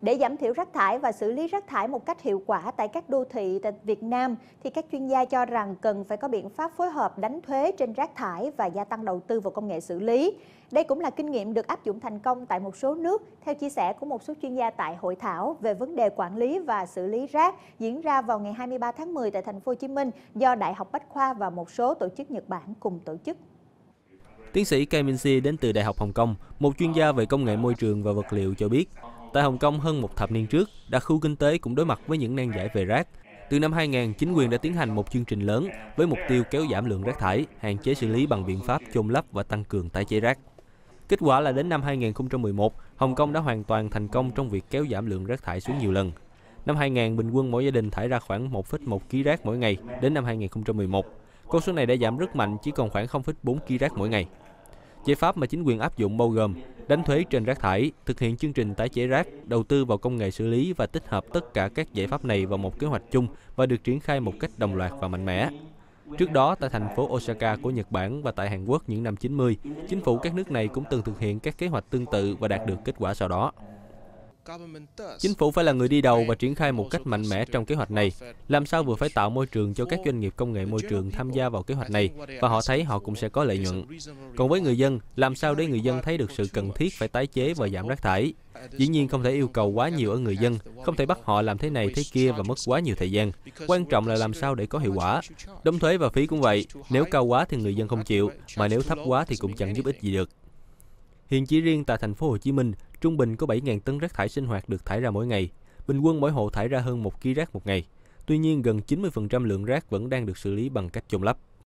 Để giảm thiểu rác thải và xử lý rác thải một cách hiệu quả tại các đô thị tại Việt Nam thì các chuyên gia cho rằng cần phải có biện pháp phối hợp đánh thuế trên rác thải và gia tăng đầu tư vào công nghệ xử lý. Đây cũng là kinh nghiệm được áp dụng thành công tại một số nước theo chia sẻ của một số chuyên gia tại hội thảo về vấn đề quản lý và xử lý rác diễn ra vào ngày 23 tháng 10 tại thành phố Hồ Chí Minh do Đại học Bách khoa và một số tổ chức Nhật Bản cùng tổ chức. Tiến sĩ Kei Minsi đến từ Đại học Hồng Kông, một chuyên gia về công nghệ môi trường và vật liệu cho biết, Tại Hồng Kông hơn một thập niên trước, đặc khu kinh tế cũng đối mặt với những nan giải về rác. Từ năm 2000, chính quyền đã tiến hành một chương trình lớn với mục tiêu kéo giảm lượng rác thải, hạn chế xử lý bằng biện pháp chôn lấp và tăng cường tái chế rác. Kết quả là đến năm 2011, Hồng Kông đã hoàn toàn thành công trong việc kéo giảm lượng rác thải xuống nhiều lần. Năm 2000, bình quân mỗi gia đình thải ra khoảng 1,1 kg rác mỗi ngày đến năm 2011. Con số này đã giảm rất mạnh chỉ còn khoảng 0,4 kg rác mỗi ngày. Giải pháp mà chính quyền áp dụng bao gồm đánh thuế trên rác thải, thực hiện chương trình tái chế rác, đầu tư vào công nghệ xử lý và tích hợp tất cả các giải pháp này vào một kế hoạch chung và được triển khai một cách đồng loạt và mạnh mẽ. Trước đó, tại thành phố Osaka của Nhật Bản và tại Hàn Quốc những năm 90, chính phủ các nước này cũng từng thực hiện các kế hoạch tương tự và đạt được kết quả sau đó. Chính phủ phải là người đi đầu và triển khai một cách mạnh mẽ trong kế hoạch này. Làm sao vừa phải tạo môi trường cho các doanh nghiệp công nghệ môi trường tham gia vào kế hoạch này và họ thấy họ cũng sẽ có lợi nhuận. Còn với người dân, làm sao để người dân thấy được sự cần thiết phải tái chế và giảm rác thải? Dĩ nhiên không thể yêu cầu quá nhiều ở người dân, không thể bắt họ làm thế này thế kia và mất quá nhiều thời gian. Quan trọng là làm sao để có hiệu quả. Đóng thuế và phí cũng vậy, nếu cao quá thì người dân không chịu, mà nếu thấp quá thì cũng chẳng giúp ích gì được. Hiện chỉ riêng tại thành phố Hồ Chí Minh, Trung bình có 7.000 tấn rác thải sinh hoạt được thải ra mỗi ngày, bình quân mỗi hộ thải ra hơn 1 kg rác một ngày. Tuy nhiên, gần 90% lượng rác vẫn đang được xử lý bằng cách chôn lấp.